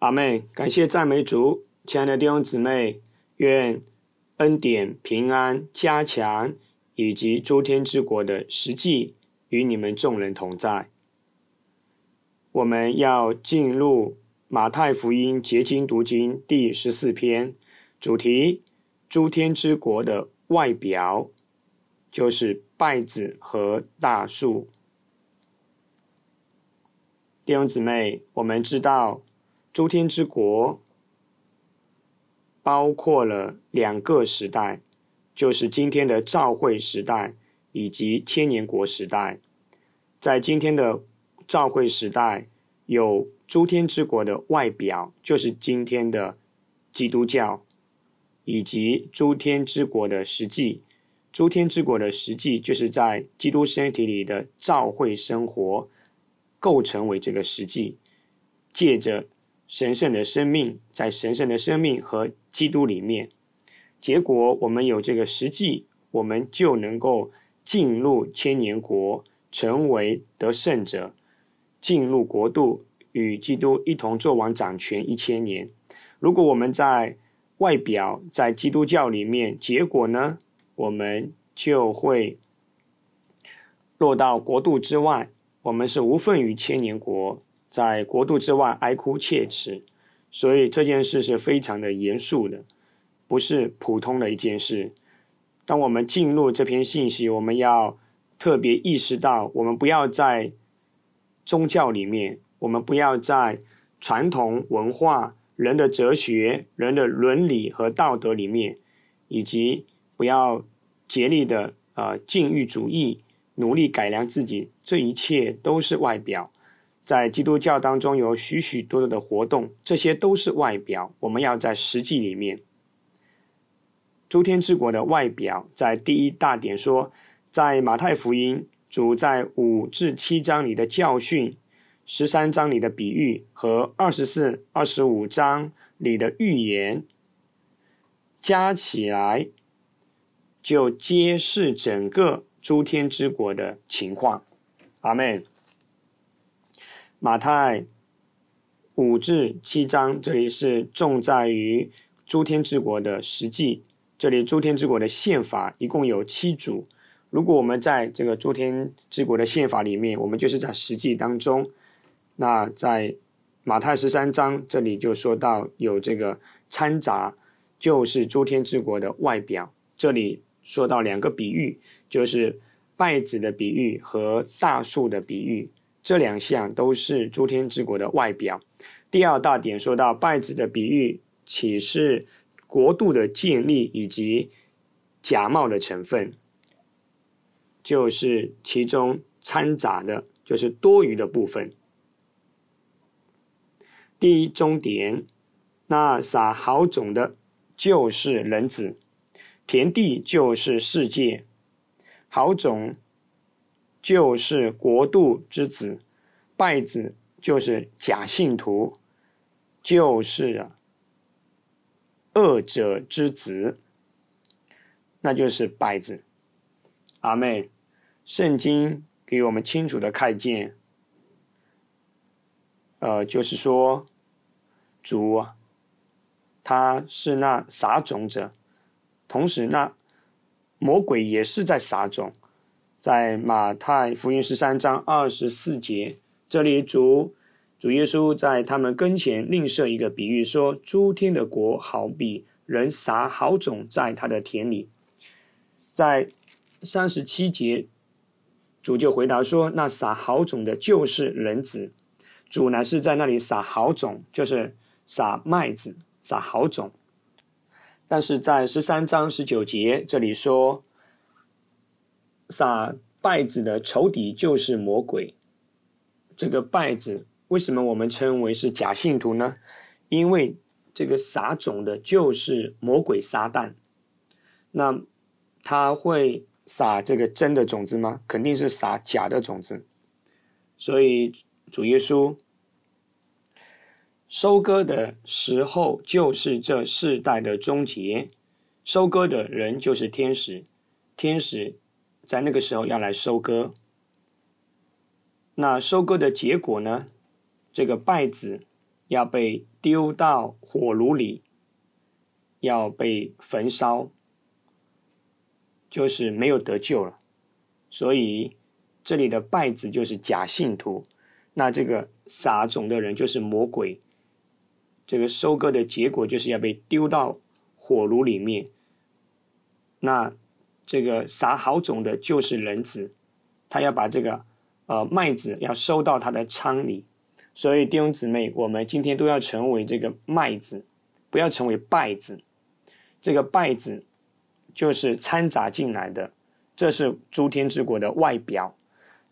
阿妹，感谢赞美主，亲爱的弟兄姊妹，愿恩典平安加强，以及诸天之国的实际与你们众人同在。我们要进入马太福音结晶读经第十四篇，主题：诸天之国的外表就是稗子和大树。弟兄姊妹，我们知道。诸天之国包括了两个时代，就是今天的召会时代以及千年国时代。在今天的召会时代，有诸天之国的外表，就是今天的基督教，以及诸天之国的实际。诸天之国的实际，就是在基督身体里的召会生活，构成为这个实际，借着。神圣的生命在神圣的生命和基督里面，结果我们有这个实际，我们就能够进入千年国，成为得胜者，进入国度与基督一同做王掌权一千年。如果我们在外表在基督教里面，结果呢，我们就会落到国度之外，我们是无份于千年国。在国度之外哀哭切齿，所以这件事是非常的严肃的，不是普通的一件事。当我们进入这篇信息，我们要特别意识到，我们不要在宗教里面，我们不要在传统文化、人的哲学、人的伦理和道德里面，以及不要竭力的呃禁欲主义，努力改良自己，这一切都是外表。在基督教当中有许许多多的活动，这些都是外表。我们要在实际里面。诸天之国的外表，在第一大点说，在马太福音主在五至七章里的教训，十三章里的比喻和二十四、二十五章里的预言，加起来就揭示整个诸天之国的情况。阿门。马太五至七章，这里是重在于诸天之国的实际。这里诸天之国的宪法一共有七组。如果我们在这个诸天之国的宪法里面，我们就是在实际当中。那在马太十三章这里就说到有这个掺杂，就是诸天之国的外表。这里说到两个比喻，就是稗子的比喻和大树的比喻。这两项都是诸天之国的外表。第二大点说到拜子的比喻，启示国度的建立以及假冒的成分，就是其中掺杂的，就是多余的部分。第一终点，那撒好种的就是人子，田地就是世界，好种。就是国度之子，拜子就是假信徒，就是啊，恶者之子，那就是拜子。阿妹，圣经给我们清楚的看见，呃，就是说主他是那撒种者，同时那魔鬼也是在撒种。在马太福音十三章二十四节，这里主主耶稣在他们跟前另设一个比喻，说：诸天的国好比人撒好种在他的田里。在三十七节，主就回答说：那撒好种的就是人子。主呢是在那里撒好种，就是撒麦子，撒好种。但是在十三章十九节这里说。撒败子的仇敌就是魔鬼。这个败子为什么我们称为是假信徒呢？因为这个撒种的就是魔鬼撒旦。那他会撒这个真的种子吗？肯定是撒假的种子。所以主耶稣收割的时候就是这世代的终结。收割的人就是天使，天使。在那个时候要来收割，那收割的结果呢？这个败子要被丢到火炉里，要被焚烧，就是没有得救了。所以这里的败子就是假信徒，那这个撒种的人就是魔鬼。这个收割的结果就是要被丢到火炉里面，那。这个撒好种的，就是人子，他要把这个呃麦子要收到他的仓里，所以弟兄姊妹，我们今天都要成为这个麦子，不要成为败子。这个败子就是掺杂进来的，这是诸天之国的外表。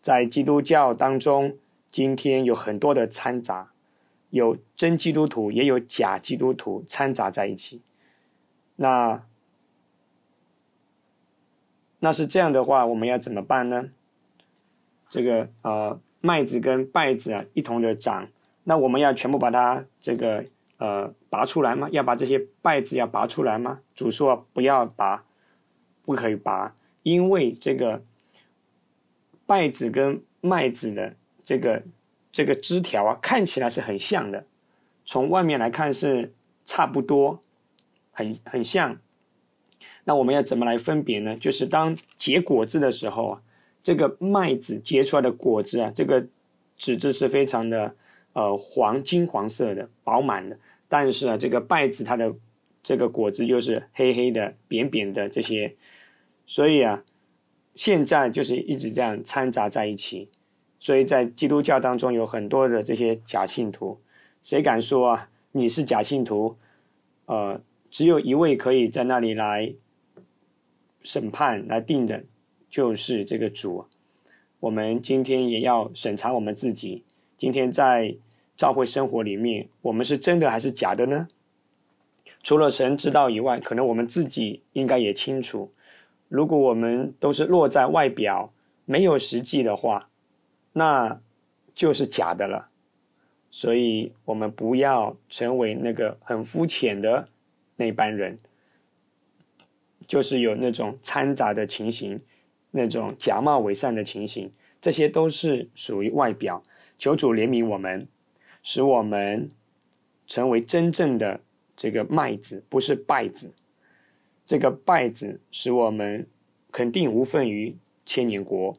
在基督教当中，今天有很多的掺杂，有真基督徒也有假基督徒掺杂在一起，那。那是这样的话，我们要怎么办呢？这个呃，麦子跟稗子啊一同的长，那我们要全部把它这个呃拔出来吗？要把这些稗子要拔出来吗？主说不要拔，不可以拔，因为这个稗子跟麦子的这个这个枝条啊，看起来是很像的，从外面来看是差不多，很很像。那我们要怎么来分别呢？就是当结果子的时候啊，这个麦子结出来的果子啊，这个纸质是非常的呃黄金黄色的，饱满的。但是啊，这个败子它的这个果子就是黑黑的、扁扁的这些，所以啊，现在就是一直这样掺杂在一起。所以在基督教当中有很多的这些假信徒，谁敢说啊你是假信徒？呃，只有一位可以在那里来。审判来定的，就是这个主。我们今天也要审查我们自己。今天在教会生活里面，我们是真的还是假的呢？除了神知道以外，可能我们自己应该也清楚。如果我们都是落在外表没有实际的话，那就是假的了。所以，我们不要成为那个很肤浅的那班人。就是有那种掺杂的情形，那种假冒伪善的情形，这些都是属于外表。求主怜悯我们，使我们成为真正的这个麦子，不是败子。这个败子使我们肯定无份于千年国。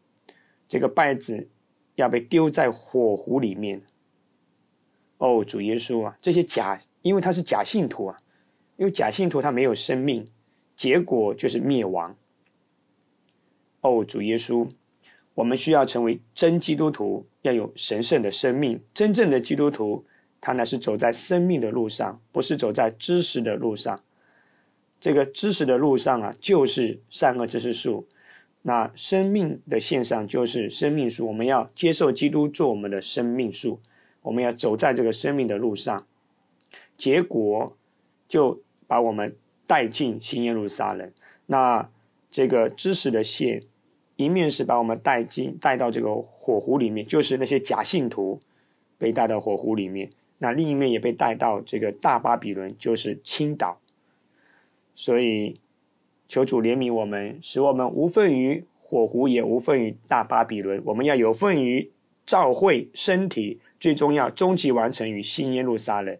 这个败子要被丢在火湖里面。哦，主耶稣啊，这些假，因为他是假信徒啊，因为假信徒他没有生命。结果就是灭亡。哦，主耶稣，我们需要成为真基督徒，要有神圣的生命。真正的基督徒，他乃是走在生命的路上，不是走在知识的路上。这个知识的路上啊，就是善恶知识树；那生命的线上就是生命树。我们要接受基督做我们的生命树，我们要走在这个生命的路上。结果就把我们。带进新耶路撒冷，那这个知识的线，一面是把我们带进带到这个火湖里面，就是那些假信徒被带到火湖里面；那另一面也被带到这个大巴比伦，就是青岛。所以，求主怜悯我们，使我们无份于火湖，也无份于大巴比伦。我们要有份于照会身体，最终要终极完成于新耶路撒冷。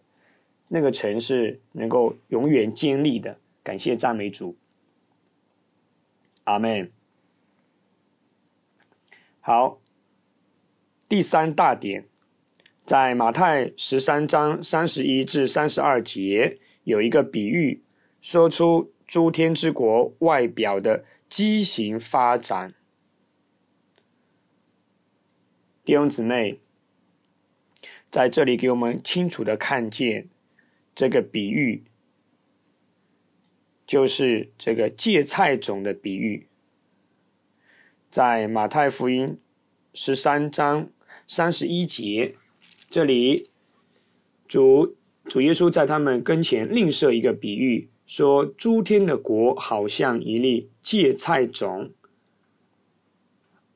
那个城是能够永远建立的。感谢赞美主，阿门。好，第三大点，在马太十三章三十一至三十二节有一个比喻，说出诸天之国外表的畸形发展。弟兄姊妹，在这里给我们清楚的看见。这个比喻就是这个芥菜种的比喻，在马太福音十三章三十一节这里，主主耶稣在他们跟前另设一个比喻，说诸天的国好像一粒芥菜种。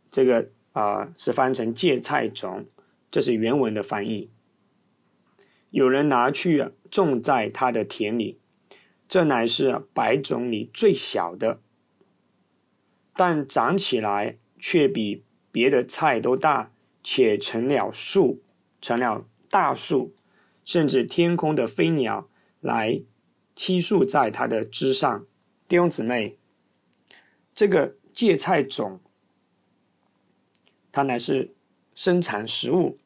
这个啊是翻成芥菜种，这是原文的翻译。有人拿去啊。种在他的田里，这乃是百种里最小的，但长起来却比别的菜都大，且成了树，成了大树，甚至天空的飞鸟来栖宿在它的枝上。弟兄姊妹，这个芥菜种，它乃是生产食物，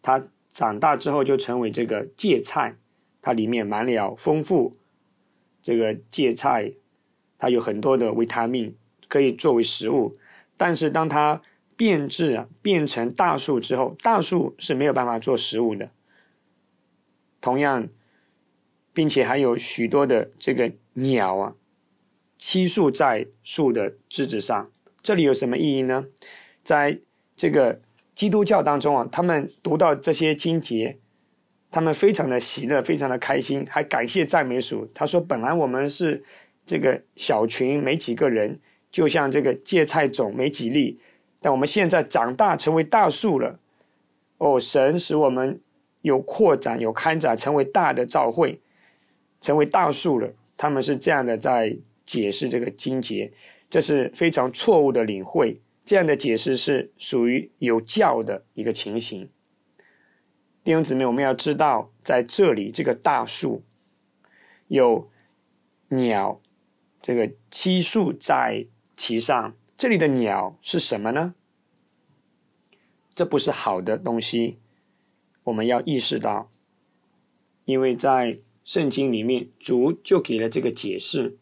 它长大之后就成为这个芥菜。它里面满了丰富，这个芥菜，它有很多的维他命，可以作为食物。但是当它变质啊，变成大树之后，大树是没有办法做食物的。同样，并且还有许多的这个鸟啊，栖宿在树的枝子上。这里有什么意义呢？在这个基督教当中啊，他们读到这些经节。他们非常的喜乐，非常的开心，还感谢赞美主。他说：“本来我们是这个小群，没几个人，就像这个芥菜种没几粒，但我们现在长大成为大树了。哦，神使我们有扩展，有开展，成为大的教会，成为大树了。”他们是这样的在解释这个经节，这是非常错误的领会。这样的解释是属于有教的一个情形。弟兄姊妹，我们要知道，在这里这个大树有鸟，这个七树在其上。这里的鸟是什么呢？这不是好的东西，我们要意识到，因为在圣经里面主就给了这个解释，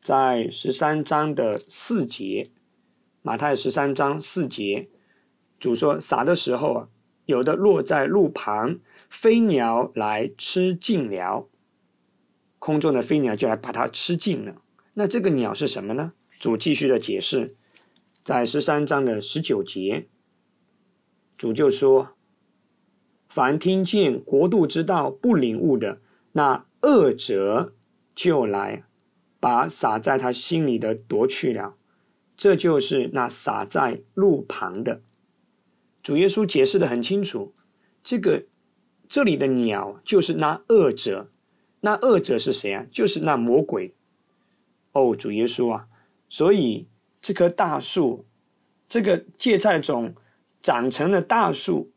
在十三章的四节，马太十三章四节，主说撒的时候啊。有的落在路旁，飞鸟来吃尽了。空中的飞鸟就来把它吃尽了。那这个鸟是什么呢？主继续的解释，在十三章的十九节，主就说：凡听见国度之道不领悟的，那恶者就来把撒在他心里的夺去了。这就是那撒在路旁的。主耶稣解释的很清楚，这个这里的鸟就是那恶者，那恶者是谁啊？就是那魔鬼。哦，主耶稣啊！所以这棵大树，这个芥菜种长成了大树，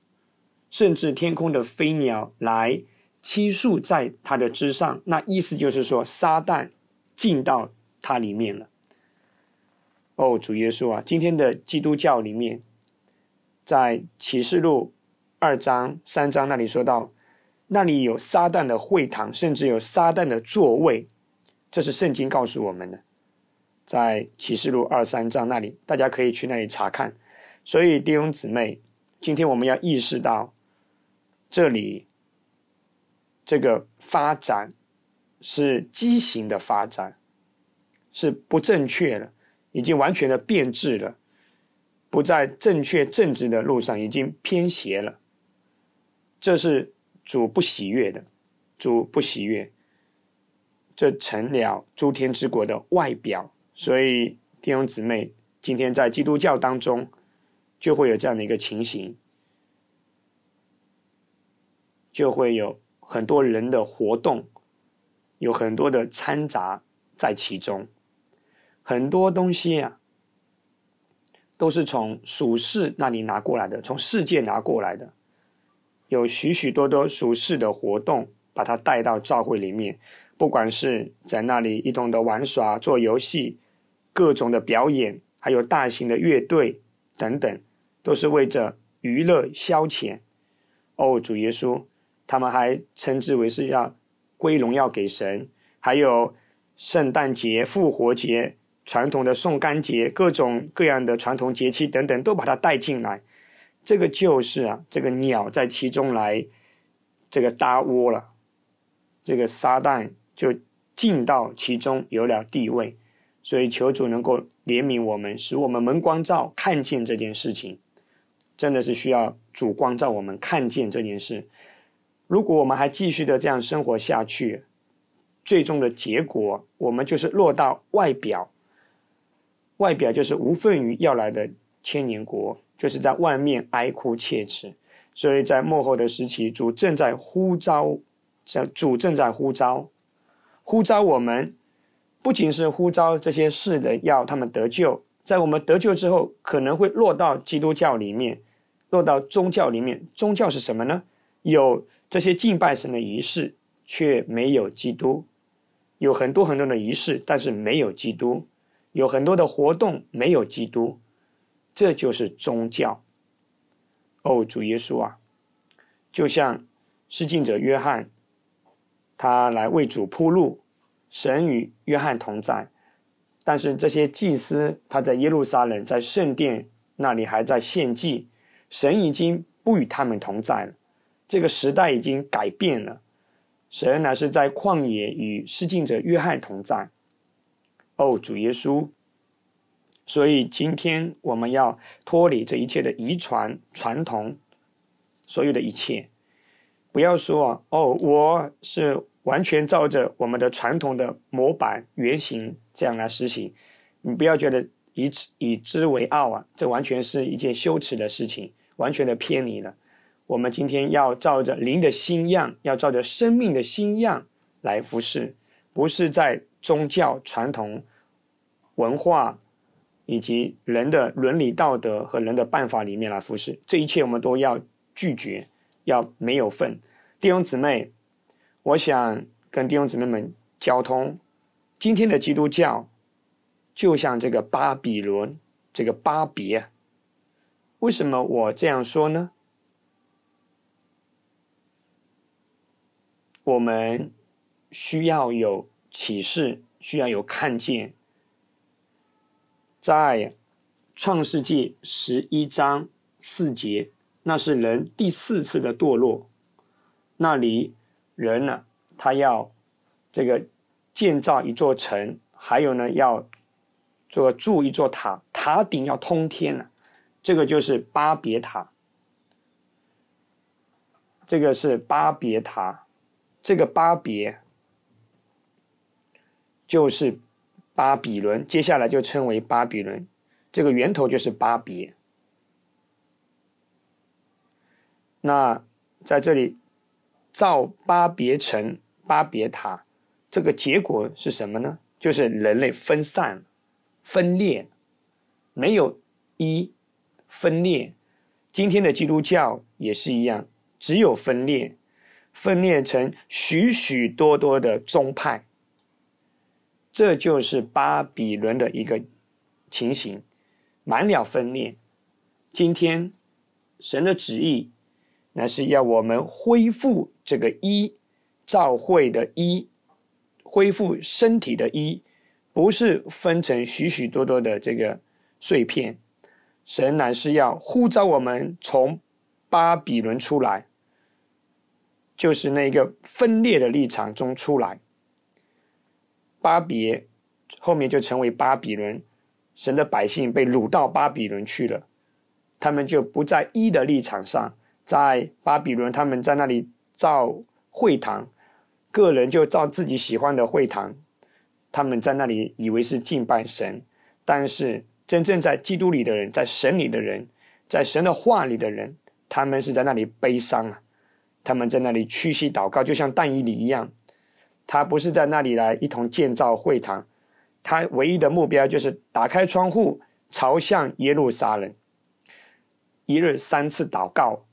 甚至天空的飞鸟来栖宿在它的枝上。那意思就是说，撒旦进到它里面了。哦，主耶稣啊！今天的基督教里面。在启示录二章、三章那里说到，那里有撒旦的会堂，甚至有撒旦的座位，这是圣经告诉我们的。在启示录二三章那里，大家可以去那里查看。所以弟兄姊妹，今天我们要意识到，这里这个发展是畸形的发展，是不正确的，已经完全的变质了。不在正确正直的路上，已经偏斜了。这是主不喜悦的，主不喜悦。这成了诸天之国的外表。所以弟兄姊妹，今天在基督教当中，就会有这样的一个情形，就会有很多人的活动，有很多的掺杂在其中，很多东西啊。都是从俗世那里拿过来的，从世界拿过来的，有许许多多俗世的活动，把它带到教会里面。不管是在那里一同的玩耍、做游戏、各种的表演，还有大型的乐队等等，都是为着娱乐消遣。哦，主耶稣，他们还称之为是要归荣耀给神。还有圣诞节、复活节。传统的送干节，各种各样的传统节气等等，都把它带进来。这个就是啊，这个鸟在其中来，这个搭窝了，这个撒旦就进到其中，有了地位。所以求主能够怜悯我们，使我们蒙光照，看见这件事情，真的是需要主光照我们看见这件事。如果我们还继续的这样生活下去，最终的结果，我们就是落到外表。外表就是无奉于要来的千年国，就是在外面哀哭切齿。所以在幕后的时期，主正在呼召，主正在呼召，呼召我们，不仅是呼召这些世人要他们得救，在我们得救之后，可能会落到基督教里面，落到宗教里面。宗教是什么呢？有这些敬拜神的仪式，却没有基督，有很多很多的仪式，但是没有基督。有很多的活动没有基督，这就是宗教。哦，主耶稣啊，就像施浸者约翰，他来为主铺路，神与约翰同在。但是这些祭司，他在耶路撒冷，在圣殿那里还在献祭，神已经不与他们同在了。这个时代已经改变了，神乃是在旷野与施浸者约翰同在。哦，主耶稣！所以今天我们要脱离这一切的遗传传统，所有的一切，不要说哦，我是完全照着我们的传统的模板原型这样来实行。你不要觉得以此以之为傲啊，这完全是一件羞耻的事情，完全的偏离了。我们今天要照着灵的新样，要照着生命的新样来服侍，不是在。宗教、传统文化以及人的伦理道德和人的办法里面来服侍，这一切我们都要拒绝，要没有份。弟兄姊妹，我想跟弟兄姊妹们交通：今天的基督教就像这个巴比伦，这个巴别。为什么我这样说呢？我们需要有。启示需要有看见，在创世纪十一章四节，那是人第四次的堕落。那里人呢，他要这个建造一座城，还有呢，要做筑一座塔，塔顶要通天了。这个就是巴别塔，这个是巴别塔，这个巴别。就是巴比伦，接下来就称为巴比伦。这个源头就是巴别。那在这里造巴别城、巴别塔，这个结果是什么呢？就是人类分散、分裂，没有一分裂。今天的基督教也是一样，只有分裂，分裂成许许多多的宗派。这就是巴比伦的一个情形，满了分裂。今天神的旨意，乃是要我们恢复这个一照会的一，恢复身体的一，不是分成许许多多的这个碎片。神乃是要呼召我们从巴比伦出来，就是那个分裂的立场中出来。巴别后面就成为巴比伦，神的百姓被掳到巴比伦去了。他们就不在一的立场上，在巴比伦，他们在那里造会堂，个人就造自己喜欢的会堂。他们在那里以为是敬拜神，但是真正在基督里的人，在神里的人，在神的话里的人，他们是在那里悲伤啊，他们在那里屈膝祷告，就像但以理一样。他不是在那里来一同建造会堂，他唯一的目标就是打开窗户朝向耶路撒冷，一日三次祷告，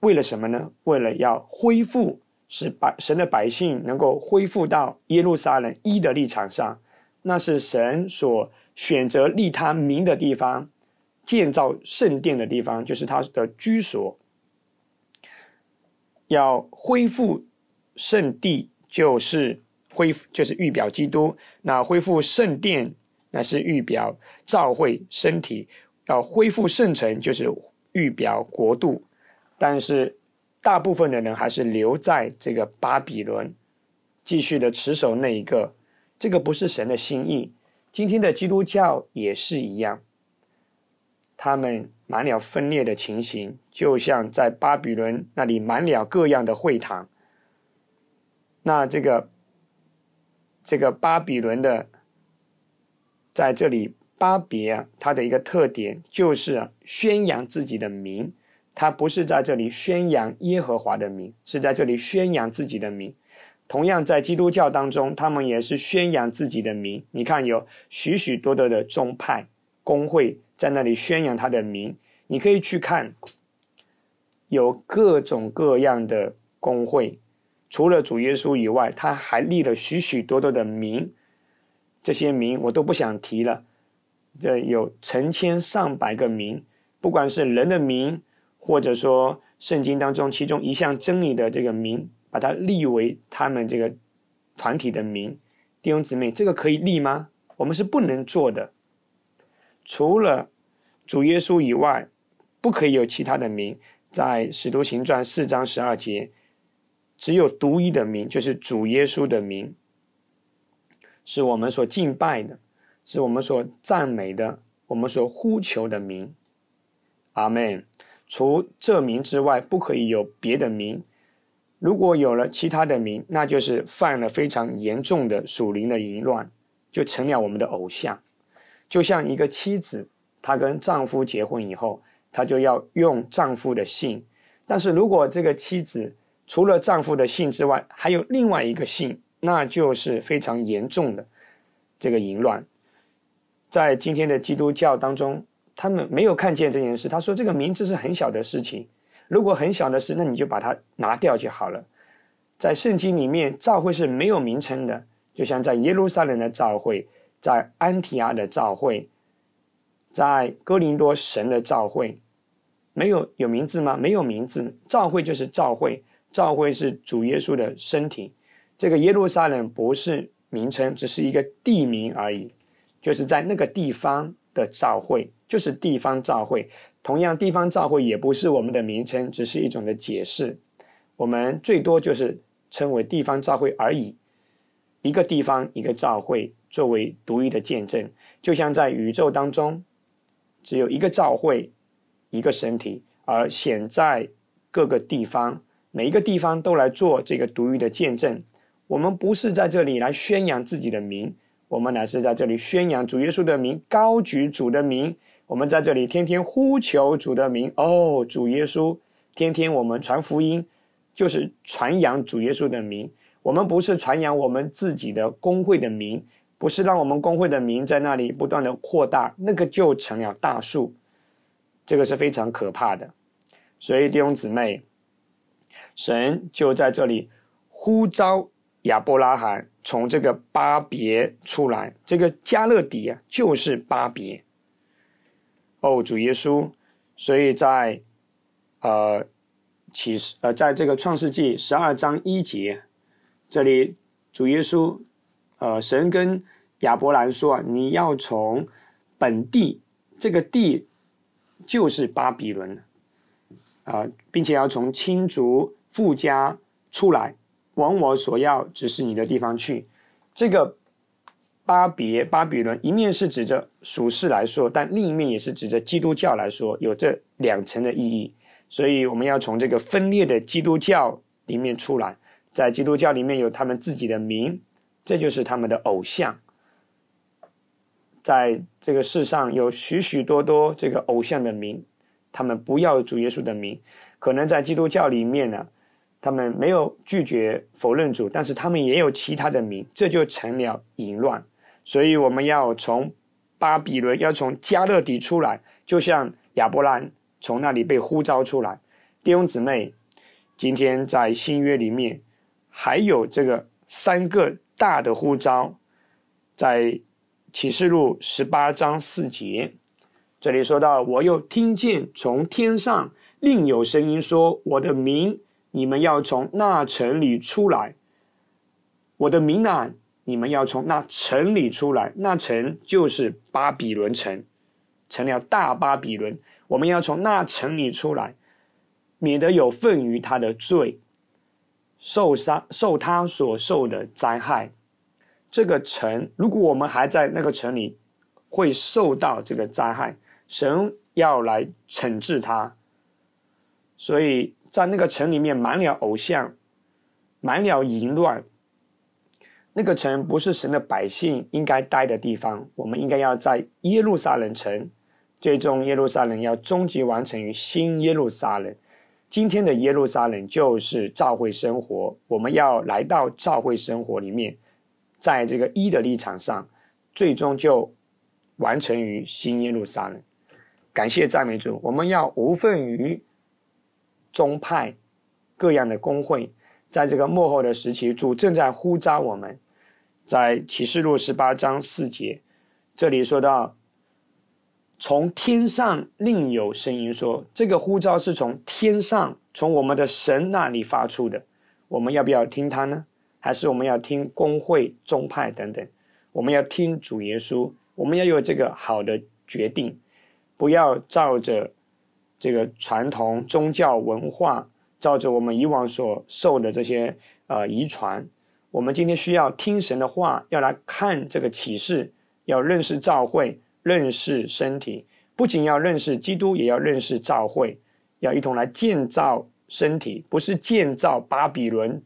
为了什么呢？为了要恢复使百神的百姓能够恢复到耶路撒冷一的立场上，那是神所选择立他名的地方，建造圣殿的地方，就是他的居所，要恢复圣地。就是恢复，就是预表基督。那恢复圣殿，那是预表召会身体；要恢复圣城，就是预表国度。但是大部分的人还是留在这个巴比伦，继续的持守那一个。这个不是神的心意。今天的基督教也是一样，他们满了分裂的情形，就像在巴比伦那里满了各样的会堂。那这个这个巴比伦的在这里巴别啊，它的一个特点就是宣扬自己的名，它不是在这里宣扬耶和华的名，是在这里宣扬自己的名。同样在基督教当中，他们也是宣扬自己的名。你看，有许许多多的宗派、工会在那里宣扬他的名。你可以去看，有各种各样的工会。除了主耶稣以外，他还立了许许多多的名，这些名我都不想提了，这有成千上百个名，不管是人的名，或者说圣经当中其中一项真理的这个名，把它立为他们这个团体的名，弟兄姊妹，这个可以立吗？我们是不能做的，除了主耶稣以外，不可以有其他的名，在使徒行传四章十二节。只有独一的名，就是主耶稣的名，是我们所敬拜的，是我们所赞美、的我们所呼求的名。阿门。除这名之外，不可以有别的名。如果有了其他的名，那就是犯了非常严重的属灵的淫乱，就成了我们的偶像。就像一个妻子，她跟丈夫结婚以后，她就要用丈夫的姓。但是如果这个妻子，除了丈夫的性之外，还有另外一个性，那就是非常严重的这个淫乱。在今天的基督教当中，他们没有看见这件事。他说：“这个名字是很小的事情，如果很小的事，那你就把它拿掉就好了。”在圣经里面，教会是没有名称的，就像在耶路撒冷的教会，在安提阿的教会，在哥林多神的教会，没有有名字吗？没有名字，教会就是教会。教会是主耶稣的身体，这个耶路撒冷不是名称，只是一个地名而已，就是在那个地方的教会，就是地方教会。同样，地方教会也不是我们的名称，只是一种的解释。我们最多就是称为地方教会而已。一个地方一个教会作为独一的见证，就像在宇宙当中，只有一个教会，一个身体，而显在各个地方。每一个地方都来做这个独一的见证。我们不是在这里来宣扬自己的名，我们乃是在这里宣扬主耶稣的名，高举主的名。我们在这里天天呼求主的名，哦，主耶稣，天天我们传福音，就是传扬主耶稣的名。我们不是传扬我们自己的工会的名，不是让我们工会的名在那里不断的扩大，那个就成了大树，这个是非常可怕的。所以弟兄姊妹。神就在这里呼召亚伯拉罕从这个巴别出来，这个加勒底啊就是巴别。哦，主耶稣，所以在呃启示呃在这个创世纪十二章一节这里，主耶稣呃神跟亚伯兰说啊，你要从本地这个地就是巴比伦啊，并且要从青竹。附加出来，往我所要指示你的地方去。这个巴别、巴比伦，一面是指着属世来说，但另一面也是指着基督教来说，有这两层的意义。所以我们要从这个分裂的基督教里面出来，在基督教里面有他们自己的名，这就是他们的偶像。在这个世上有许许多多这个偶像的名，他们不要主耶稣的名，可能在基督教里面呢。他们没有拒绝否认主，但是他们也有其他的名，这就成了淫乱。所以我们要从巴比伦，要从加勒底出来，就像亚伯兰从那里被呼召出来。弟兄姊妹，今天在新约里面还有这个三个大的呼召，在启示录十八章四节这里说到：“我又听见从天上另有声音说，我的名。”你们要从那城里出来，我的民啊，你们要从那城里出来。那城就是巴比伦城，成了大巴比伦。我们要从那城里出来，免得有份于他的罪，受伤受他所受的灾害。这个城，如果我们还在那个城里，会受到这个灾害。神要来惩治他，所以。在那个城里面满了偶像，满了淫乱。那个城不是神的百姓应该待的地方。我们应该要在耶路撒冷城，最终耶路撒冷要终极完成于新耶路撒冷。今天的耶路撒冷就是教会生活，我们要来到教会生活里面，在这个一的立场上，最终就完成于新耶路撒冷。感谢赞美主，我们要无份于。宗派、各样的工会，在这个幕后的时期，主正在呼召我们。在启示录十八章四节，这里说到，从天上另有声音说，这个呼召是从天上，从我们的神那里发出的。我们要不要听他呢？还是我们要听工会、宗派等等？我们要听主耶稣，我们要有这个好的决定，不要照着。这个传统宗教文化，照着我们以往所受的这些呃遗传，我们今天需要听神的话，要来看这个启示，要认识教会，认识身体，不仅要认识基督，也要认识教会，要一同来建造身体，不是建造巴比伦。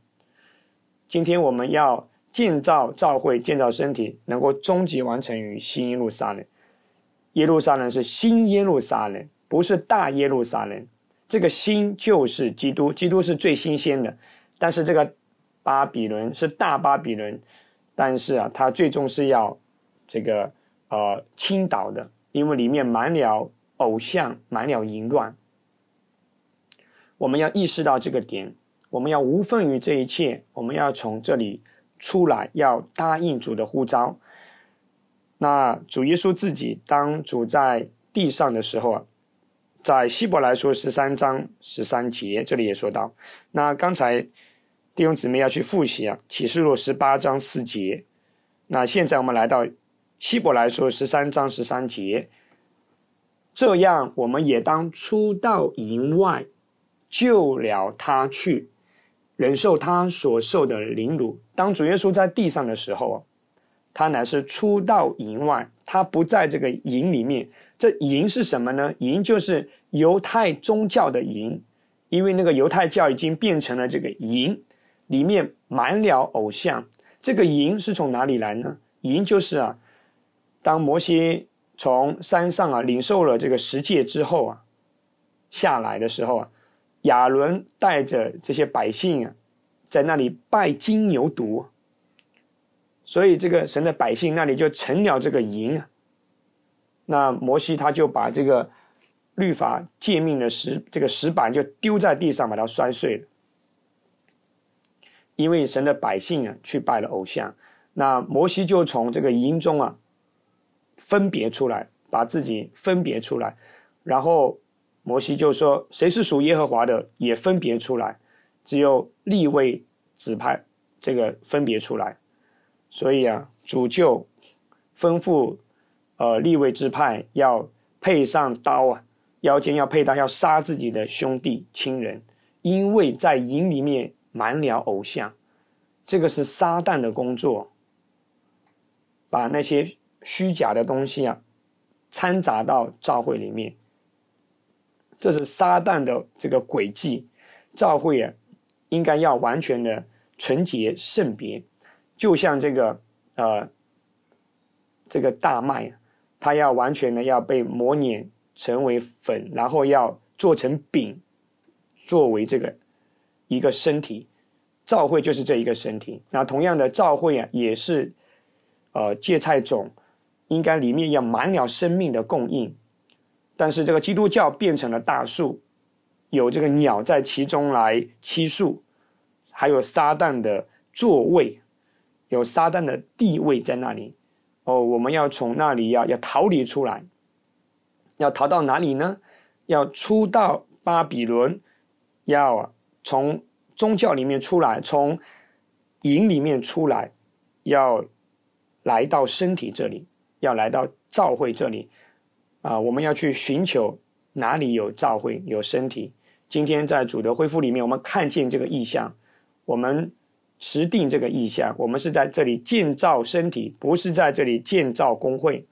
今天我们要建造教会，建造身体，能够终极完成于新耶路撒冷。耶路撒冷是新耶路撒冷。不是大耶路撒冷，这个新就是基督，基督是最新鲜的。但是这个巴比伦是大巴比伦，但是啊，它最终是要这个呃倾倒的，因为里面满了偶像，满了淫乱。我们要意识到这个点，我们要无份于这一切，我们要从这里出来，要答应主的呼召。那主耶稣自己当主在地上的时候啊。在希伯来说十三章十三节，这里也说到。那刚才弟兄姊妹要去复习啊，《启示录》十八章四节。那现在我们来到希伯来说十三章十三节，这样我们也当出到营外，救了他去，忍受他所受的凌辱。当主耶稣在地上的时候啊，他乃是出到营外。他不在这个营里面，这营是什么呢？营就是犹太宗教的营，因为那个犹太教已经变成了这个营，里面满了偶像。这个营是从哪里来呢？营就是啊，当摩西从山上啊领受了这个十诫之后啊，下来的时候啊，亚伦带着这些百姓啊，在那里拜金牛犊。所以这个神的百姓那里就成了这个营。啊，那摩西他就把这个律法诫命的石这个石板就丢在地上，把它摔碎了。因为神的百姓啊去拜了偶像，那摩西就从这个营中啊分别出来，把自己分别出来，然后摩西就说：“谁是属耶和华的，也分别出来，只有立位指派这个分别出来。”所以啊，主就吩咐，呃，立位之派要配上刀啊，腰间要配刀，要杀自己的兄弟亲人，因为在营里面满了偶像，这个是撒旦的工作，把那些虚假的东西啊掺杂到教会里面，这是撒旦的这个诡计，教会啊应该要完全的纯洁圣别。就像这个，呃，这个大麦，它要完全的要被磨碾成为粉，然后要做成饼，作为这个一个身体。教会就是这一个身体。那同样的，教会啊，也是呃芥菜种，应该里面要满了生命的供应。但是这个基督教变成了大树，有这个鸟在其中来栖宿，还有撒旦的座位。有撒旦的地位在那里，哦，我们要从那里要要逃离出来，要逃到哪里呢？要出到巴比伦，要从宗教里面出来，从营里面出来，要来到身体这里，要来到教会这里，啊，我们要去寻求哪里有教会，有身体。今天在主的恢复里面，我们看见这个意象，我们。持定这个意象，我们是在这里建造身体，不是在这里建造工会。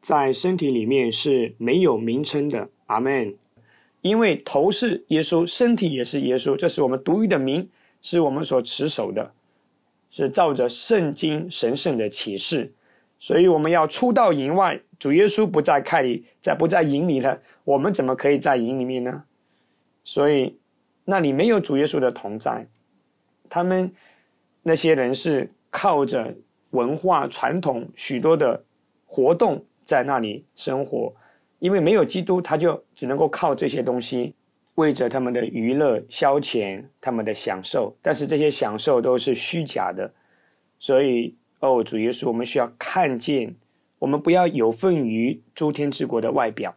在身体里面是没有名称的，阿门。因为头是耶稣，身体也是耶稣，这是我们独一的名，是我们所持守的，是照着圣经神圣的启示。所以我们要出到营外，主耶稣不在开里，在不在营里了。我们怎么可以在营里面呢？所以那里没有主耶稣的同在，他们。那些人是靠着文化传统、许多的活动在那里生活，因为没有基督，他就只能够靠这些东西为着他们的娱乐、消遣、他们的享受。但是这些享受都是虚假的。所以，哦，主耶稣，我们需要看见，我们不要有份于诸天之国的外表。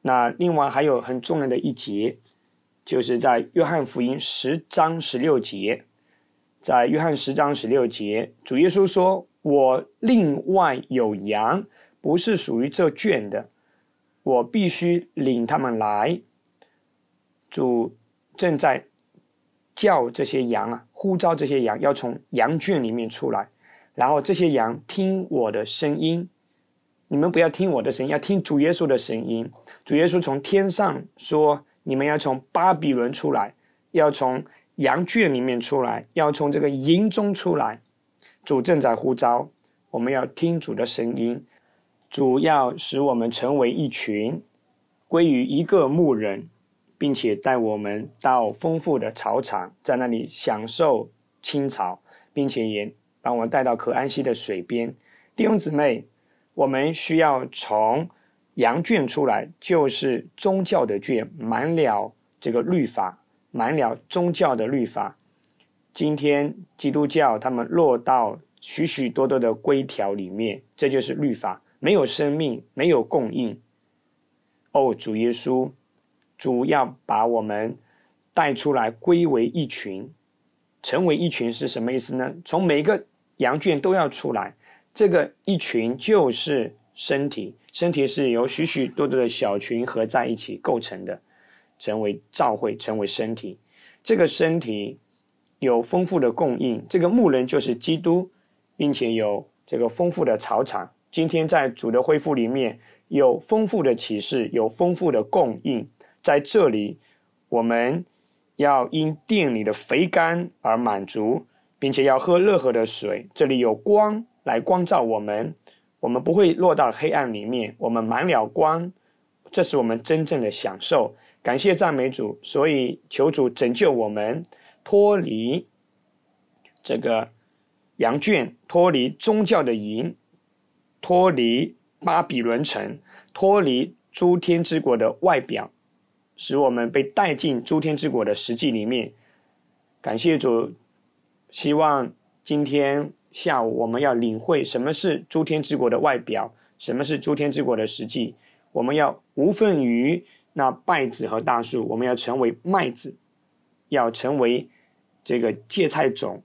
那另外还有很重要的一节，就是在约翰福音十章十六节。在约翰十章十六节，主耶稣说：“我另外有羊，不是属于这圈的，我必须领他们来。”主正在叫这些羊啊，呼召这些羊要从羊圈里面出来，然后这些羊听我的声音。你们不要听我的声音，要听主耶稣的声音。主耶稣从天上说：“你们要从巴比伦出来，要从……”羊圈里面出来，要从这个营中出来。主正在呼召，我们要听主的声音。主要使我们成为一群，归于一个牧人，并且带我们到丰富的草场，在那里享受青草，并且也把我带到可安息的水边。弟兄姊妹，我们需要从羊圈出来，就是宗教的圈满了这个律法。满了宗教的律法，今天基督教他们落到许许多多的规条里面，这就是律法，没有生命，没有供应。哦，主耶稣，主要把我们带出来，归为一群，成为一群是什么意思呢？从每个羊圈都要出来，这个一群就是身体，身体是由许许多多的小群合在一起构成的。成为召会，成为身体。这个身体有丰富的供应。这个牧人就是基督，并且有这个丰富的草场。今天在主的恢复里面有丰富的启示，有丰富的供应。在这里，我们要因殿里的肥甘而满足，并且要喝任何的水。这里有光来光照我们，我们不会落到黑暗里面。我们满了光，这是我们真正的享受。感谢赞美主，所以求主拯救我们，脱离这个羊圈，脱离宗教的营，脱离巴比伦城，脱离诸天之国的外表，使我们被带进诸天之国的实际里面。感谢主，希望今天下午我们要领会什么是诸天之国的外表，什么是诸天之国的实际。我们要无分于。那稗子和大树，我们要成为麦子，要成为这个芥菜种，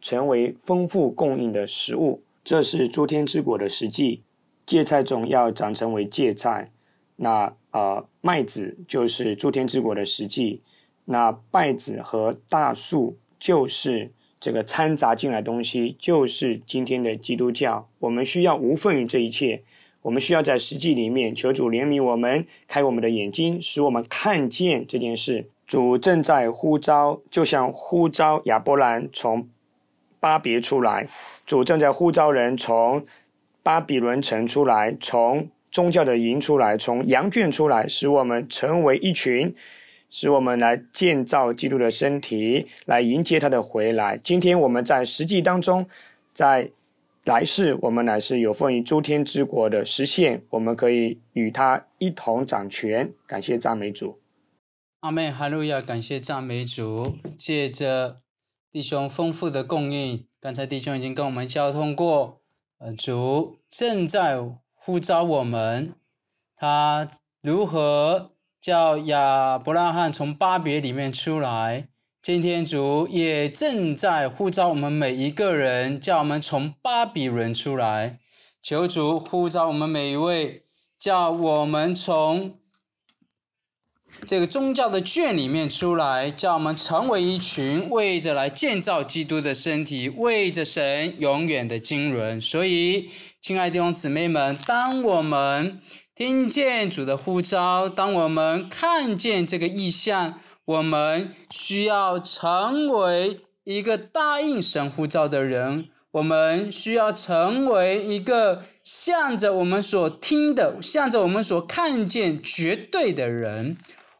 成为丰富供应的食物，这是诸天之果的实际。芥菜种要长成为芥菜，那呃麦子就是诸天之果的实际。那稗子和大树就是这个掺杂进来东西，就是今天的基督教。我们需要无份于这一切。我们需要在实际里面求主怜悯我们，开我们的眼睛，使我们看见这件事。主正在呼召，就像呼召亚伯兰从巴别出来，主正在呼召人从巴比伦城出来，从宗教的营出来，从羊圈出来，使我们成为一群，使我们来建造基督的身体，来迎接他的回来。今天我们在实际当中，在。来世，我们乃是有奉于诸天之国的实现，我们可以与他一同掌权。感谢赞美主。阿门，哈路亚！感谢赞美主。借着弟兄丰富的供应，刚才弟兄已经跟我们交通过。呃，主正在呼召我们，他如何叫亚伯拉罕从巴别里面出来？今天主也正在呼召我们每一个人，叫我们从巴比伦出来，求主呼召我们每一位，叫我们从这个宗教的圈里面出来，叫我们成为一群为着来建造基督的身体，为着神永远的经纶。所以，亲爱的弟兄姊妹们，当我们听见主的呼召，当我们看见这个意象，我们需要成为一个答应神呼召的人，我们需要成为一个向着我们所听的、向着我们所看见绝对的人。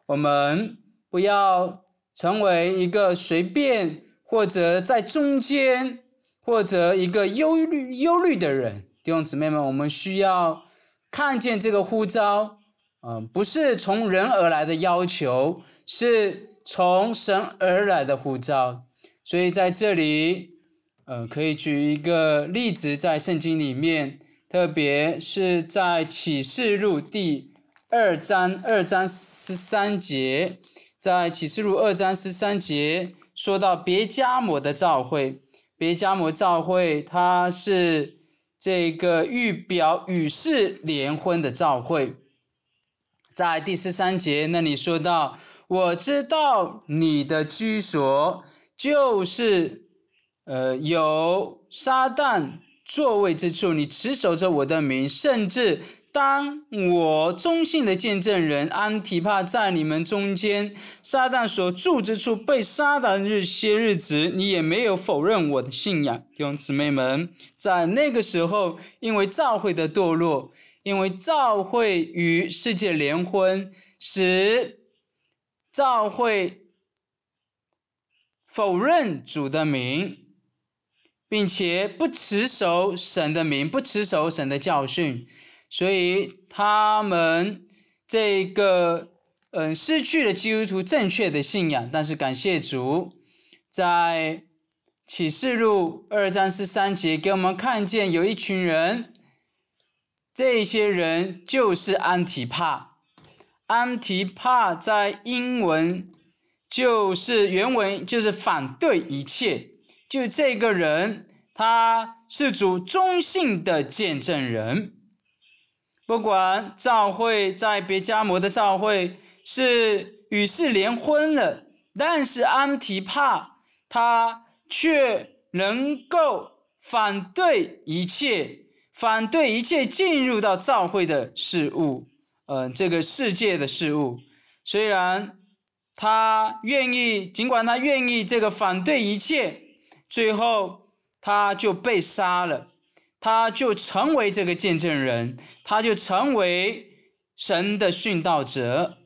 我们不要成为一个随便或者在中间或者一个忧虑忧虑的人，弟兄姊妹们，我们需要看见这个呼召，嗯，不是从人而来的要求。是从神而来的护照，所以在这里，呃，可以举一个例子，在圣经里面，特别是在启示录第二章二章十三节，在启示录二章十三节说到别加摩的召会，别加摩召会，它是这个预表与世联婚的召会，在第十三节那里说到。我知道你的居所就是，呃，有撒旦座位之处。你持守着我的名，甚至当我忠信的见证人安提帕在你们中间撒旦所住之处被撒旦那些日子，你也没有否认我的信仰。弟兄姊妹们，在那个时候，因为教会的堕落，因为教会与世界联婚，使照会否认主的名，并且不持守神的名，不持守神的教训，所以他们这个嗯失去了基督徒正确的信仰。但是感谢主，在启示录二章十三节给我们看见有一群人，这些人就是安提帕。安提帕在英文就是原文就是反对一切。就这个人，他是主中性的见证人，不管赵会在别家摩的赵会是与世联婚了，但是安提帕他却能够反对一切，反对一切进入到赵会的事物。嗯，这个世界的事物，虽然他愿意，尽管他愿意这个反对一切，最后他就被杀了，他就成为这个见证人，他就成为神的殉道者。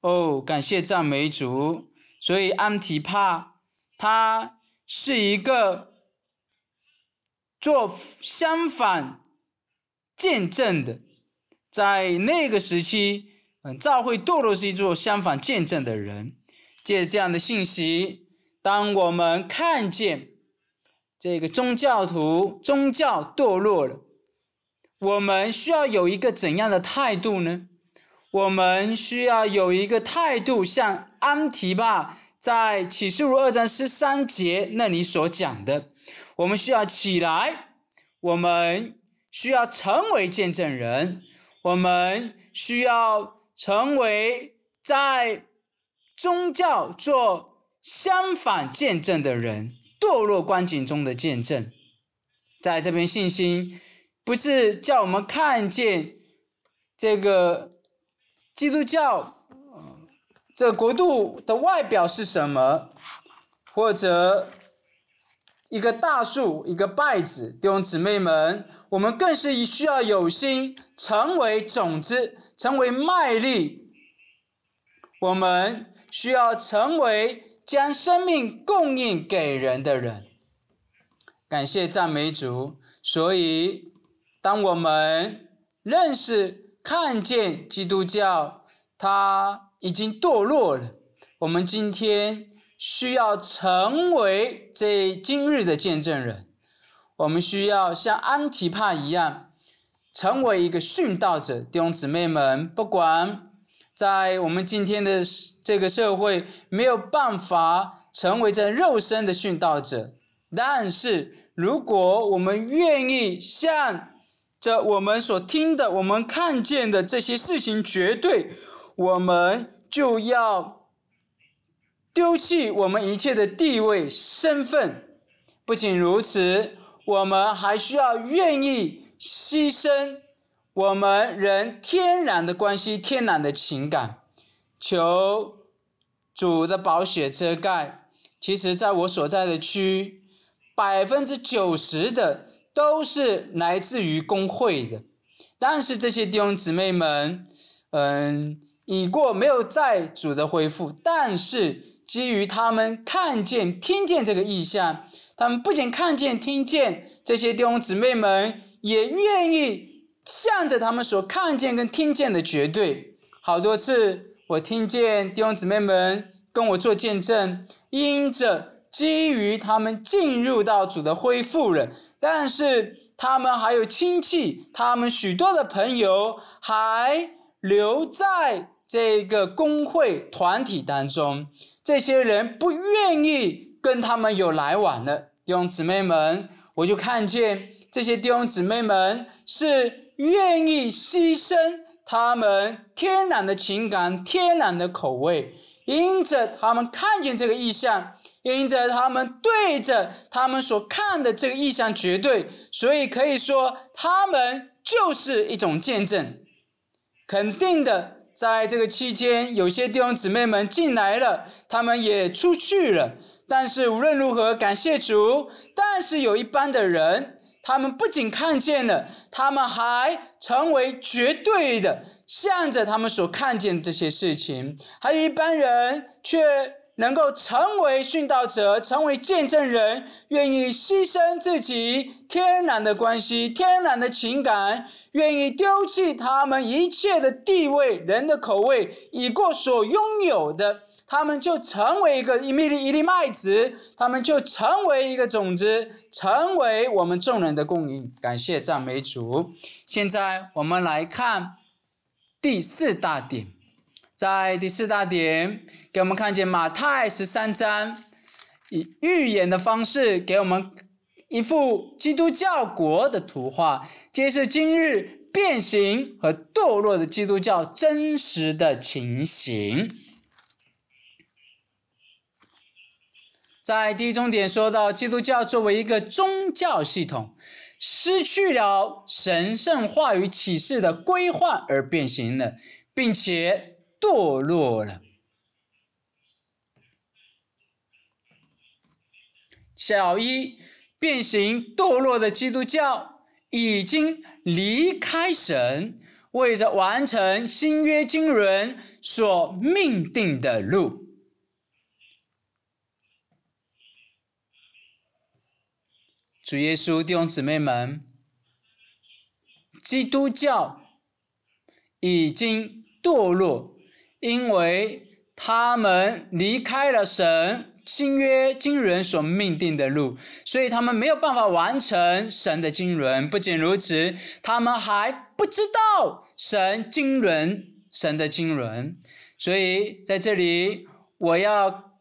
哦，感谢赞美主，所以安提帕他是一个做相反见证的。在那个时期，嗯，教会堕落是一座相反见证的人。借这样的信息，当我们看见这个宗教徒宗教堕落了，我们需要有一个怎样的态度呢？我们需要有一个态度，像安提巴在启示录二章十三节那里所讲的，我们需要起来，我们需要成为见证人。我们需要成为在宗教做相反见证的人，堕落观景中的见证。在这边信心不是叫我们看见这个基督教这国度的外表是什么，或者一个大树、一个拜子弟兄姊妹们。我们更是以需要有心成为种子，成为麦粒，我们需要成为将生命供应给人的人。感谢赞美主。所以，当我们认识、看见基督教，它已经堕落了。我们今天需要成为这今日的见证人。我们需要像安提帕一样，成为一个殉道者，弟兄姊妹们，不管在我们今天的这个社会，没有办法成为这肉身的殉道者，但是如果我们愿意向着我们所听的、我们看见的这些事情，绝对我们就要丢弃我们一切的地位、身份。不仅如此。我们还需要愿意牺牲，我们人天然的关系、天然的情感，求主的保血遮盖。其实，在我所在的区，百分之九十的都是来自于工会的，但是这些弟兄姊妹们，嗯，已过没有在主的恢复，但是基于他们看见、听见这个意向。他们不仅看见、听见这些弟兄姊妹们，也愿意向着他们所看见跟听见的绝对。好多次，我听见弟兄姊妹们跟我做见证，因着基于他们进入到主的恢复了。但是他们还有亲戚，他们许多的朋友还留在这个工会团体当中，这些人不愿意跟他们有来往了。弟兄姊妹们，我就看见这些弟兄姊妹们是愿意牺牲他们天然的情感、天然的口味，因着他们看见这个意象，因着他们对着他们所看的这个意象绝对，所以可以说他们就是一种见证。肯定的，在这个期间，有些弟兄姊妹们进来了，他们也出去了。但是无论如何，感谢主。但是有一般的人，他们不仅看见了，他们还成为绝对的，向着他们所看见这些事情。还有一般人却。能够成为殉道者，成为见证人，愿意牺牲自己天然的关系、天然的情感，愿意丢弃他们一切的地位、人的口味，以过所拥有的，他们就成为一个一粒一粒麦子，他们就成为一个种子，成为我们众人的供应。感谢赞美主。现在我们来看第四大点。在第四大点，给我们看见马太十三章以预言的方式，给我们一幅基督教国的图画，揭示今日变形和堕落的基督教真实的情形。在第一中点说到，基督教作为一个宗教系统，失去了神圣话语启示的规范而变形了，并且。堕落了，小一，变形堕落的基督教已经离开神，为着完成新约经纶所命定的路。主耶稣弟兄姊妹们，基督教已经堕落。因为他们离开了神新约经纶所命定的路，所以他们没有办法完成神的经纶。不仅如此，他们还不知道神经纶神的经纶。所以在这里，我要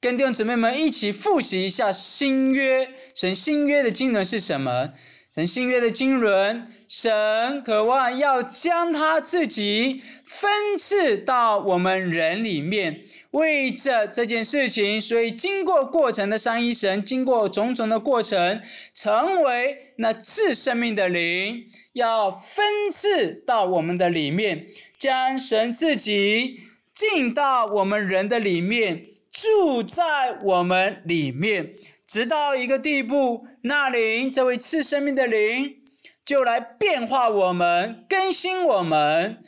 跟弟兄姊妹们一起复习一下新约神新约的经纶是什么？神新约的经纶。神渴望要将他自己分赐到我们人里面，为着这件事情，所以经过过程的三一神，经过种种的过程，成为那赐生命的灵，要分赐到我们的里面，将神自己进到我们人的里面，住在我们里面，直到一个地步，那灵这位赐生命的灵。就来变化我们，更新我们，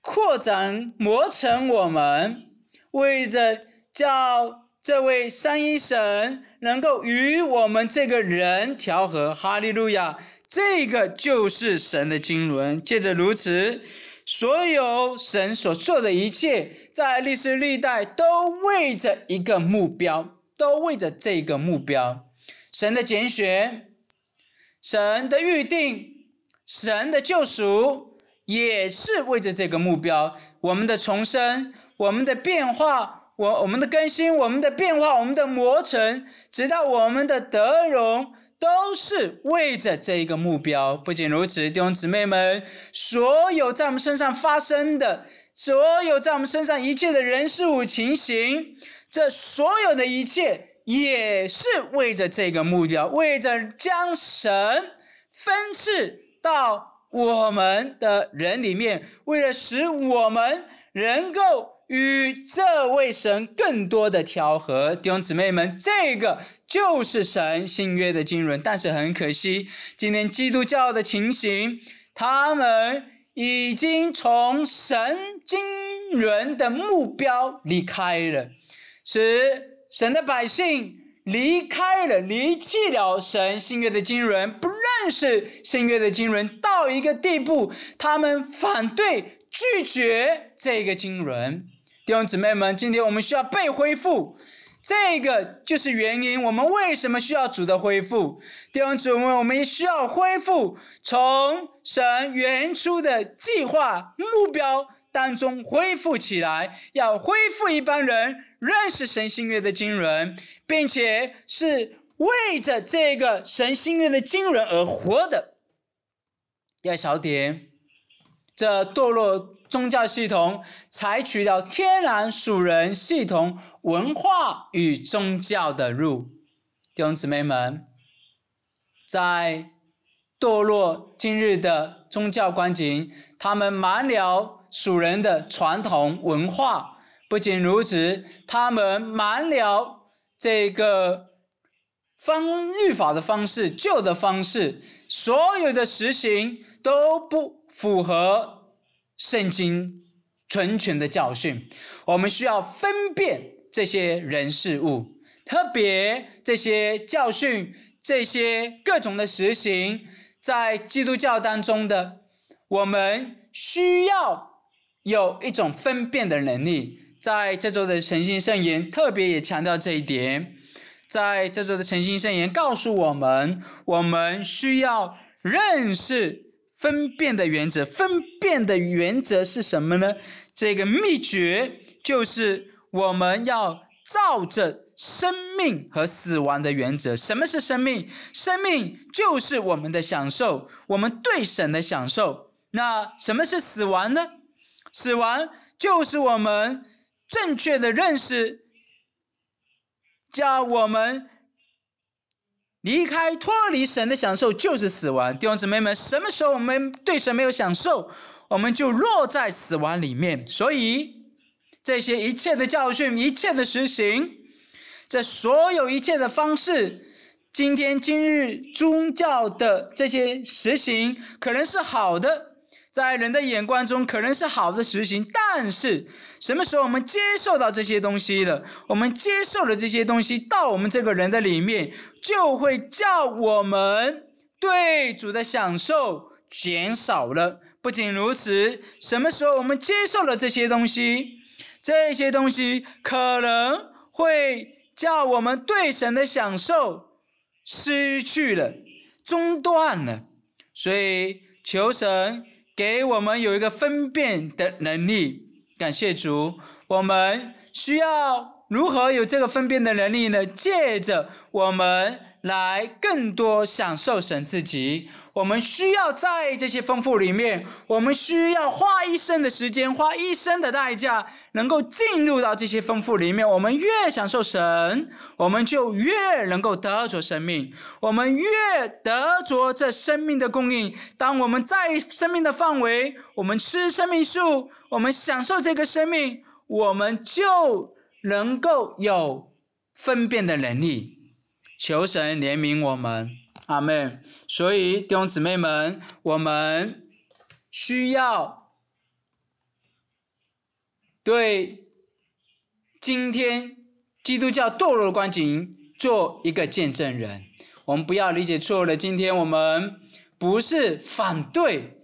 扩展磨成我们，为着叫这位三一神能够与我们这个人调和，哈利路亚！这个就是神的经纶。借着如此，所有神所做的一切，在历史历代都为着一个目标，都为着这个目标。神的拣选。神的预定，神的救赎，也是为着这个目标。我们的重生，我们的变化，我我们的更新，我们的变化，我们的磨成，直到我们的德荣，都是为着这一个目标。不仅如此，弟兄姊妹们，所有在我们身上发生的，所有在我们身上一切的人事物情形，这所有的一切。也是为着这个目标，为着将神分赐到我们的人里面，为了使我们能够与这位神更多的调和。弟兄姊妹们，这个就是神新约的经纶。但是很可惜，今天基督教的情形，他们已经从神经纶的目标离开了，使。神的百姓离开了，离弃了神，新约的经纶不认识新约的经纶，到一个地步，他们反对拒绝这个经纶。弟兄姊妹们，今天我们需要被恢复，这个就是原因，我们为什么需要主的恢复？弟兄姊妹，我们需要恢复从神原初的计划目标。当中恢复起来，要恢复一般人认识神星月的经人，并且是为着这个神星月的经人而活的。第二小点，这堕落宗教系统采取了天然属人系统文化与宗教的路。弟兄姊妹们，在堕落今日的宗教观景，他们满了。属人的传统文化。不仅如此，他们满了这个方律法的方式、旧的方式，所有的实行都不符合圣经纯全的教训。我们需要分辨这些人事物，特别这些教训、这些各种的实行，在基督教当中的，我们需要。有一种分辨的能力，在这周的诚信圣言特别也强调这一点，在这周的诚信圣言告诉我们，我们需要认识分辨的原则。分辨的原则是什么呢？这个秘诀就是我们要照着生命和死亡的原则。什么是生命？生命就是我们的享受，我们对神的享受。那什么是死亡呢？死亡就是我们正确的认识，叫我们离开、脱离神的享受就是死亡。弟兄姊妹们，什么时候我们对神没有享受，我们就落在死亡里面。所以这些一切的教训、一切的实行，这所有一切的方式，今天今日宗教的这些实行，可能是好的。在人的眼光中可能是好的实行，但是什么时候我们接受到这些东西了？我们接受了这些东西，到我们这个人的里面，就会叫我们对主的享受减少了。不仅如此，什么时候我们接受了这些东西，这些东西可能会叫我们对神的享受失去了、中断了。所以求神。给我们有一个分辨的能力，感谢主。我们需要如何有这个分辨的能力呢？借着我们来更多享受神自己。我们需要在这些丰富里面，我们需要花一生的时间，花一生的代价，能够进入到这些丰富里面。我们越享受神，我们就越能够得着生命；我们越得着这生命的供应。当我们在生命的范围，我们吃生命树，我们享受这个生命，我们就能够有分辨的能力。求神怜悯我们。阿门。所以，弟兄姊妹们，我们需要对今天基督教堕落的光景做一个见证人。我们不要理解错了，今天我们不是反对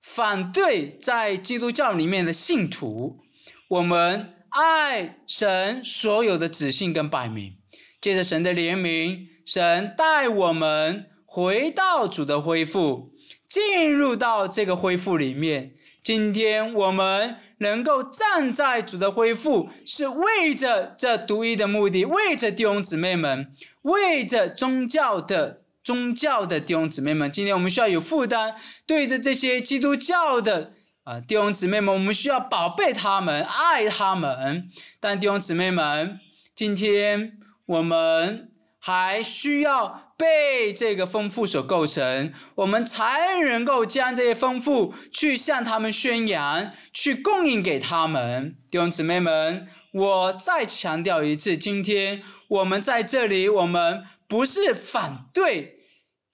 反对在基督教里面的信徒，我们爱神所有的子信跟百名，借着神的怜悯。神带我们回到主的恢复，进入到这个恢复里面。今天我们能够站在主的恢复，是为着这独一的目的，为着弟兄姊妹们，为着宗教的宗教的弟兄姊妹们。今天我们需要有负担，对着这些基督教的啊弟兄姊妹们，我们需要宝贝他们，爱他们。但弟兄姊妹们，今天我们。还需要被这个丰富所构成，我们才能够将这些丰富去向他们宣扬，去供应给他们，弟兄姊妹们，我再强调一次，今天我们在这里，我们不是反对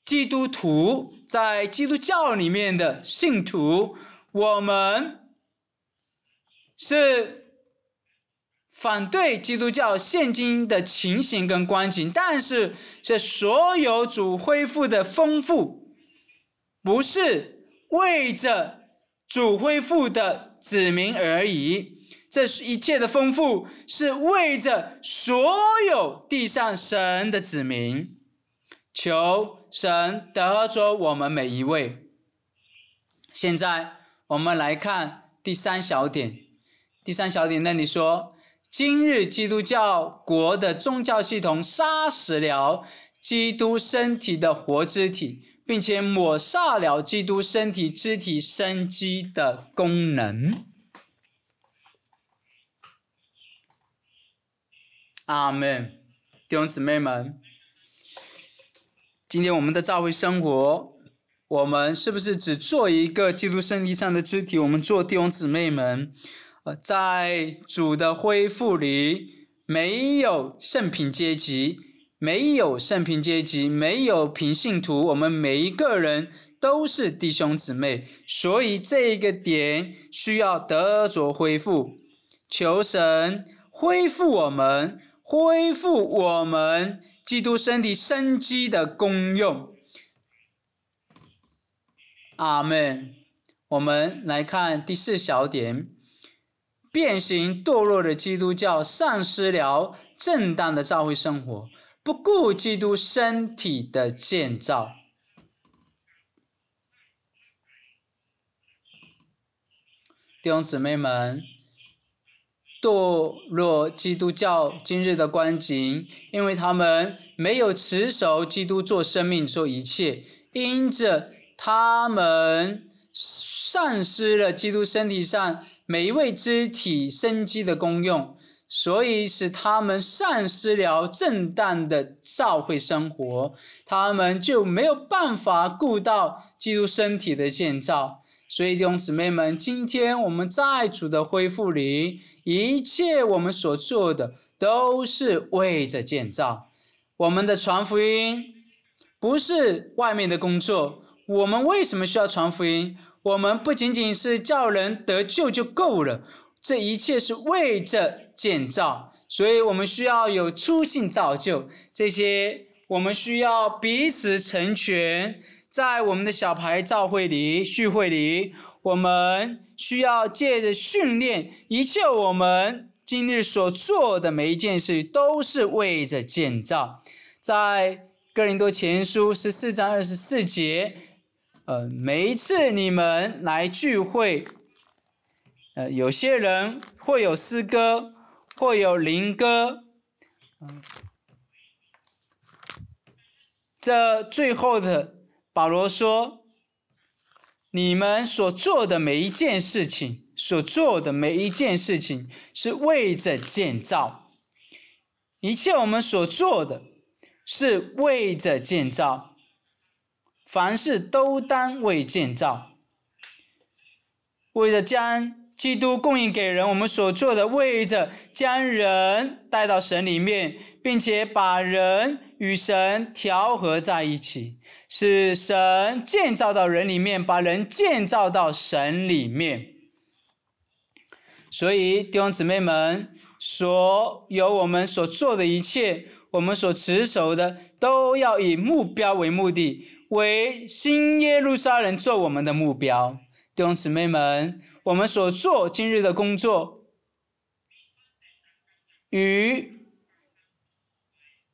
基督徒在基督教里面的信徒，我们是。反对基督教现今的情形跟光景，但是这所有主恢复的丰富，不是为着主恢复的子民而已，这是一切的丰富是为着所有地上神的子民，求神得着我们每一位。现在我们来看第三小点，第三小点那里说。今日基督教国的宗教系统杀死了基督身体的活肢体，并且抹杀了基督身体肢体生机的功能。阿门，弟兄姊妹们，今天我们的教会生活，我们是不是只做一个基督身体上的肢体？我们做弟兄姊妹们。在主的恢复里，没有圣品阶级，没有圣品阶级，没有平信徒，我们每一个人都是弟兄姊妹，所以这个点需要得着恢复。求神恢复我们，恢复我们基督身体生机的功用。阿门。我们来看第四小点。变形堕落的基督教丧失了正当的教会生活，不顾基督身体的建造。弟兄姊妹们，堕落基督教今日的光景，因为他们没有持守基督做生命做一切，因着他们丧失了基督身体上。每一位肢体生机的功用，所以使他们丧失了正当的教会生活，他们就没有办法顾到基督身体的建造。所以弟兄姊妹们，今天我们在主的恢复里，一切我们所做的都是为着建造。我们的传福音不是外面的工作，我们为什么需要传福音？我们不仅仅是叫人得救就够了，这一切是为着建造，所以我们需要有初心造就这些，我们需要彼此成全，在我们的小牌照会里聚会里，我们需要借着训练，一切我们今日所做的每一件事都是为着建造，在哥林多前书十四章二十四节。呃，每一次你们来聚会，呃，有些人会有诗歌，会有灵歌，嗯，这最后的保罗说，你们所做的每一件事情，所做的每一件事情是为着建造，一切我们所做的是为着建造。凡事都当为建造，为了将基督供应给人，我们所做的，为着将人带到神里面，并且把人与神调和在一起，使神建造到人里面，把人建造到神里面。所以弟兄姊妹们，所有我们所做的一切，我们所持守的，都要以目标为目的。为新耶路撒冷做我们的目标，弟兄姊妹们，我们所做今日的工作与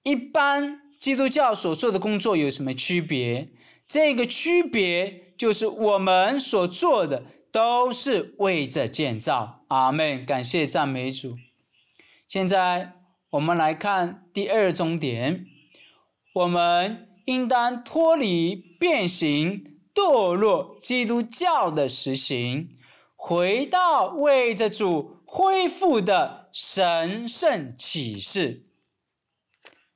一般基督教所做的工作有什么区别？这个区别就是我们所做的都是为着建造。阿门！感谢赞美主。现在我们来看第二重点，我们。应当脱离变形、堕落基督教的实行，回到为着主恢复的神圣启示。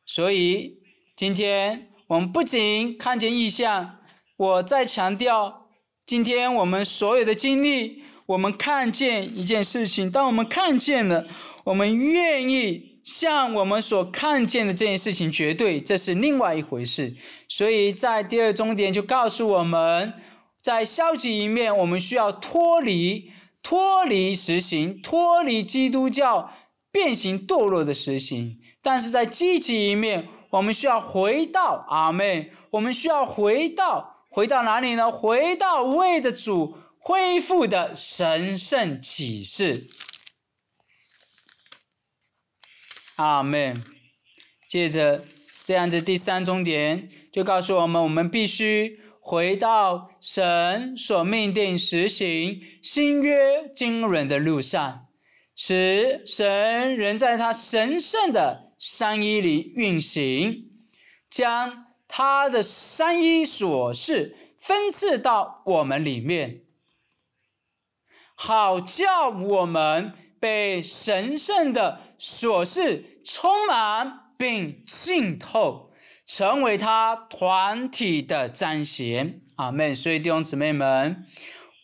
所以，今天我们不仅看见异象，我再强调，今天我们所有的经历，我们看见一件事情。当我们看见了，我们愿意。像我们所看见的这件事情，绝对这是另外一回事。所以在第二终点就告诉我们在消极一面，我们需要脱离脱离实行，脱离基督教变形堕落的实行。但是在积极一面，我们需要回到阿门，我们需要回到回到哪里呢？回到为着主恢复的神圣启示。阿门。接着，这样子第三重点就告诉我们，我们必须回到神所命定实行新约经纶的路上，使神仍在他神圣的三一里运行，将他的三一所示分赐到我们里面，好叫我们被神圣的。琐事充满并浸透，成为他团体的彰显啊，所以弟兄姊妹们，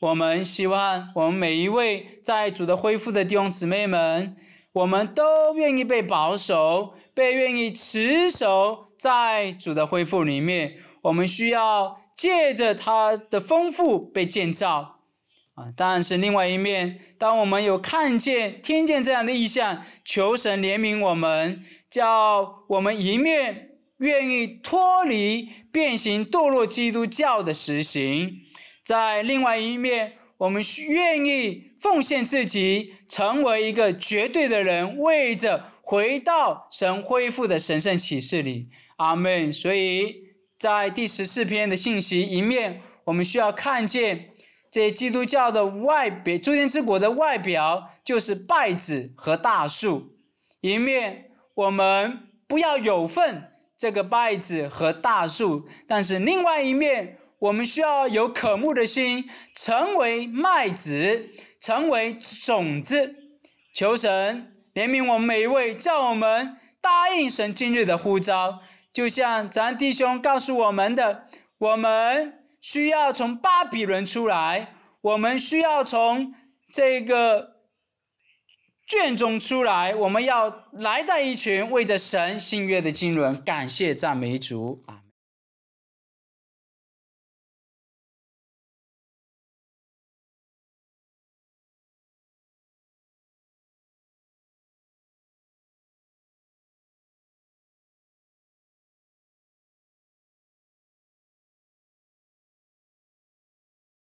我们希望我们每一位在主的恢复的弟兄姊妹们，我们都愿意被保守，被愿意持守在主的恢复里面，我们需要借着他的丰富被建造。啊，但是另外一面，当我们有看见、听见这样的意象，求神怜悯我们，叫我们一面愿意脱离变形堕落基督教的实行，在另外一面，我们愿意奉献自己，成为一个绝对的人，为着回到神恢复的神圣启示里。阿门。所以在第十四篇的信息，一面我们需要看见。这基督教的外表，诸天之国的外表就是麦子和大树。一面我们不要有份这个麦子和大树，但是另外一面，我们需要有渴慕的心，成为麦子，成为种子。求神怜悯我们每一位，叫我们答应神今日的呼召，就像咱弟兄告诉我们的，我们。需要从巴比伦出来，我们需要从这个卷中出来，我们要来在一群为着神喜悦的经纶，感谢赞美主啊！